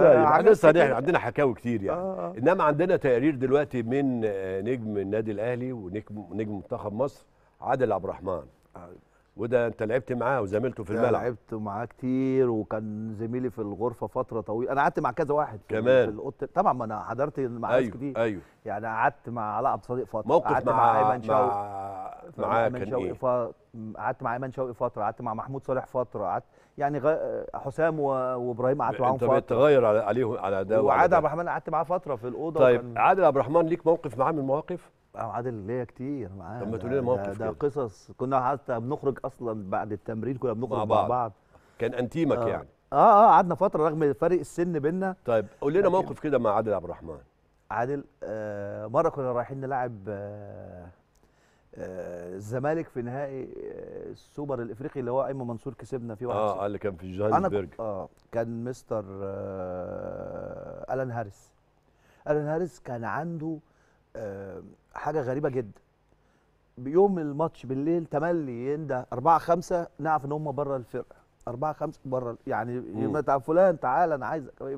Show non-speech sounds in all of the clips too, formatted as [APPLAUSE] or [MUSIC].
طيب احنا صريح عندنا حكاوي كتير يعني آه،, آه. انما عندنا تقرير دلوقتي من آه، نجم النادي الاهلي ونجم نجم منتخب مصر عادل عبد الرحمن آه. وده انت لعبت معاه وزميلته في الملعب لعبت معاه كتير وكان زميلي في الغرفه فتره طويله انا قعدت مع كذا واحد كمان في طبعا ما انا حضرت مع أيوه. ناس كتير ايوه يعني قعدت مع علاء عبد الصديق فتره موقف قعدت مع, مع ايمن شوقي مع ايمن شوقي إيه؟ قعدت مع ايمن شوقي فتره قعدت مع محمود صالح فتره قعدت يعني غ... حسام و... وابراهيم قعدت معاهم فتره انت بتغير على... عليهم على ده وعادل عبد الرحمن قعدت معاه فتره في الاوضه طيب وكان... عادل عبد الرحمن ليك موقف معاه من المواقف؟ آه، عادل ليا كتير معاه طب ما تقول لنا موقف ده, ده قصص كنا حتى بنخرج اصلا بعد التمرين كنا بنخرج مع بعض, مع بعض. كان انتيمك آه. يعني اه اه قعدنا فتره رغم فرق السن بينا طيب قول لنا موقف كده مع عادل عبد الرحمن عادل آه مره كنا رايحين نلعب آه آه، الزمالك في نهائي آه، السوبر الافريقي اللي هو ايمن منصور كسبنا فيه واحد اه اللي كان في جوهانسبرج اه كان مستر آه الان هاريس الان هاريس كان عنده آه حاجه غريبه جدا بيوم الماتش بالليل تملي يندى 4 5 نعرف ان هم بره الفرقه 4 5 بره يعني يبقى فلان تعالى انا عايزك آه،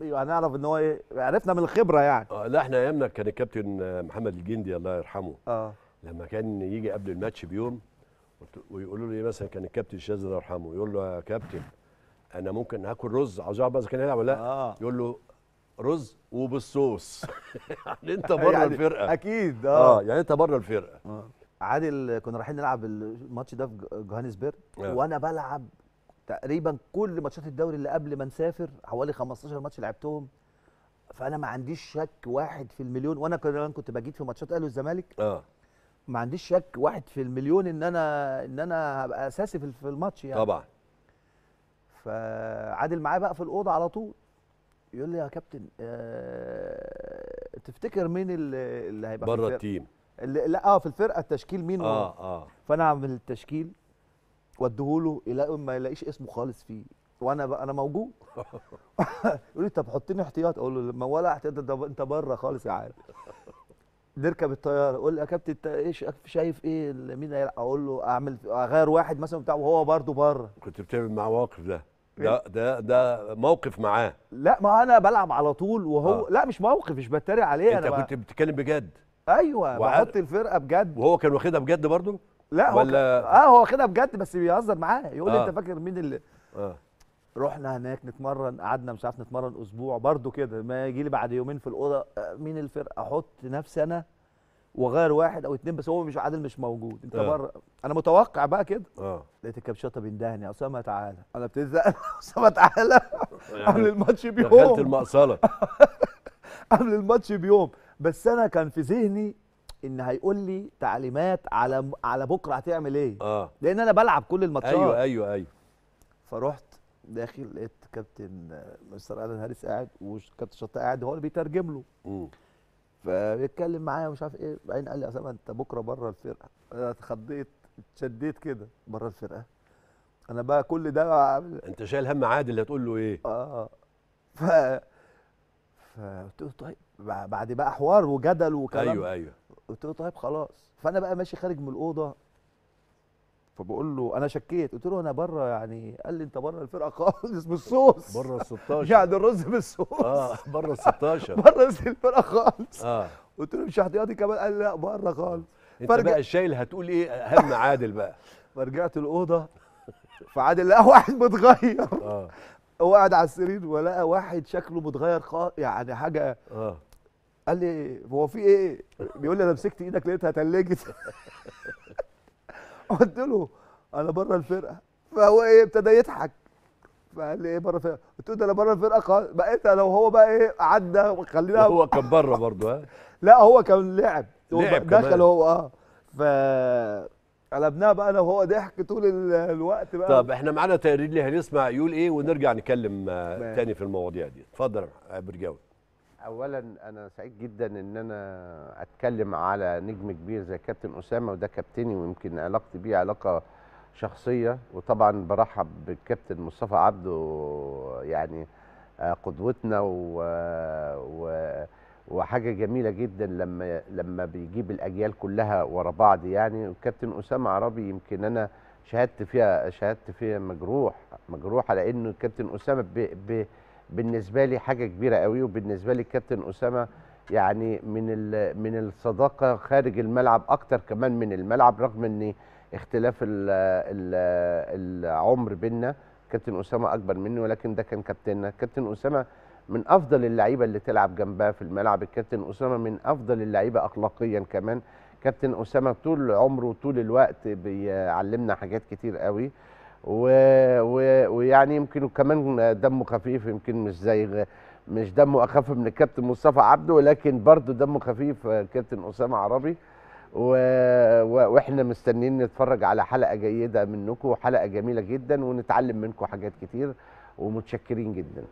يبقى هنعرف ان هو ايه عرفنا من الخبره يعني آه لا احنا ايامنا كان الكابتن محمد الجندي الله يرحمه اه لما كان يجي قبل الماتش بيوم ويقولوا لي مثلا كان الكابتن الشاذ الله يرحمه يقول له يا كابتن انا ممكن هاكل رز عاوز اعرف اذا كان هيلعب ولا لا آه. يقول له رز وبالصوص [LAUGHS] يعني انت بره يعني الفرقه اكيد اه, آه يعني انت بره الفرقه آه. عادل كنا رايحين نلعب الماتش ده في جوهانسبرج آه. وانا بلعب تقريبا كل ماتشات الدوري اللي قبل ما نسافر حوالي 15 ماتش لعبتهم فانا ما عنديش شك واحد في المليون وانا كنت بجيت في ماتشات الاهلي والزمالك اه ما عنديش شك واحد في المليون ان انا ان انا هبقى اساسي في الماتش يعني طبعا فعادل معايا بقى في الاوضه على طول يقول لي يا كابتن آه تفتكر مين اللي هيبقى بره التيم لا اه في الفرقه التشكيل مين اه اه فانا اعمل التشكيل له يلاقي ما يلاقيش اسمه خالص فيه وانا انا موجود [LAUGHS] يقول لي طب حطني احتياط اقول له ما ولا احتياط ده انت بره خالص يا عارف نركب الطياره يقول لي يا كابتن انت ايش شايف ايه مين هيلعب اقول له اعمل اغير واحد مثلا بتاع وهو برده بره كنت بتعمل معاه مواقف ده إيه؟ ده ده ده موقف معاه لا ما انا بلعب على طول وهو آه. لا مش موقف مش بتريق عليه انت انا كنت بتتكلم بجد ايوه وعاد... بحط الفرقه بجد وهو كان واخدها بجد برده لا ولا هو كان... اه هو واخدها بجد بس بيهزر معاه يقول لي آه. انت فاكر مين اللي آه. رحنا هناك نتمرن قعدنا مش عارف نتمرن اسبوع برضو كده ما يجي لي بعد يومين في الاوضه آه، مين الفرقه احط نفسي انا واغير واحد او اتنين بس هو مش عادل مش موجود انت آه. بره انا متوقع بقى كده آه. لقيت الكبشطه يا اسامه تعالى انا بتزق [LAUGHS] اسامه تعالى يعني قبل الماتش بيوم دخلت المقصله [LAUGHS] قبل الماتش بيوم بس انا كان في ذهني ان هيقول لي تعليمات على على بكره هتعمل ايه آه. لان انا بلعب كل الماتشات ايوه ايوه ايوه فرحت داخل لقيت كابتن مستر الان هاريس قاعد وكابتن شطه قاعد هو اللي بيترجم له فبيتكلم معايا ومش عارف ايه بعدين قال لي اسامه انت بكره بره الفرقه انا اتخضيت اتشديت كده بره الفرقه انا بقى كل ده انت شايل هم عادل هتقول له ايه اه ف فقلت له طيب بعد بقى حوار وجدل وكلام ايوه ايوه قلت له طيب خلاص فانا بقى ماشي خارج من الاوضه فبقول له انا شكيت قلت له انا بره يعني قال لي انت بره الفرقه خالص بالصوص بره ال 16 يعني الرز بالصوص اه بره ال 16 [LAUGHS] بره الفرقه خالص اه قلت له مش احتياطي كمان قال لي لا بره خالص انت فرج... بقى شايل هتقول ايه اهم عادل بقى [LAUGHS] فرجعت الاوضه فعادل لقى واحد متغير اه هو قاعد على السرير ولقى واحد شكله متغير خالص يعني حاجه اه قال لي هو في ايه؟ بيقول لي انا مسكت ايدك لقيتها تلجت [LAUGHS] قلت له انا بره الفرقه فهو ايه ابتدى يضحك فقال لي ايه بره الفرقه قلت له ده انا بره الفرقه خالص بقيت انا وهو بقى ايه عدى وخلينا هو كان بره برضه ها لا هو كان لعب لعب دخل كمان. هو اه ف قلبناها بقى انا وهو ضحك طول الوقت بقى طب احنا معانا تقرير ليه هنسمع يقول ايه ونرجع نكلم آه، تاني في المواضيع دي اتفضل يا برجاوي اولا انا سعيد جدا ان انا اتكلم على نجم كبير زي كابتن اسامه وده كابتني ويمكن علاقتي بيه علاقه شخصيه وطبعا برحب بالكابتن مصطفى عبده يعني آه، قدوتنا و... و... وحاجه جميله جدا لما لما بيجيب الاجيال كلها ورا بعض يعني الكابتن اسامه عربي يمكن انا شهدت فيها شهدت فيها مجروح مجروح على انه الكابتن اسامه ب... ب... بالنسبه لي حاجه كبيره قوي وبالنسبه لي الكابتن اسامه يعني من من الصداقه خارج الملعب اكتر كمان من الملعب رغم ان اختلاف الـ الـ العمر بينا كابتن اسامه اكبر مني ولكن ده كان كابتننا كابتن اسامه من افضل اللعيبه اللي تلعب جنبها في الملعب الكابتن اسامه من افضل اللعيبه اخلاقيا كمان كابتن اسامه طول عمره طول الوقت بيعلمنا حاجات كتير قوي و... و... ويعني يمكن كمان دمه خفيف يمكن مش زي مش دمه اخف من الكابتن مصطفى عبده ولكن برضه دمه خفيف آه، كابتن اسامه عربي و... و... واحنا مستنيين نتفرج على حلقه جيده منكم وحلقه جميله جدا ونتعلم منكم حاجات كتير ومتشكرين جدا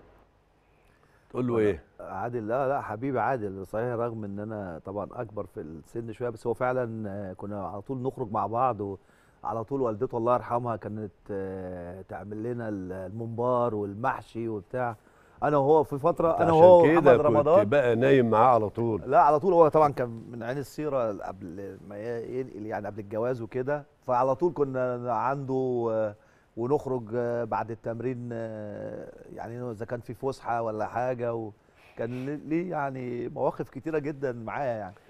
تقول له ايه عادل لا لا حبيبي عادل صحيح رغم ان انا طبعا اكبر في السن شويه بس هو فعلا آه، كنا على طول نخرج مع بعض و... على طول والدته الله يرحمها كانت آه، تعمل لنا الممبار والمحشي وبتاع انا وهو في فتره انا وهو محمد رمضان كنت بقى نايم معاه على طول لا على طول هو طبعا كان من عين السيره قبل ما ينقل يعني قبل الجواز وكده فعلى طول كنا عنده آه، ونخرج آه، بعد التمرين يعني اذا كان في فسحه ولا حاجه وكان ليه يعني مواقف كتيره جدا معايا يعني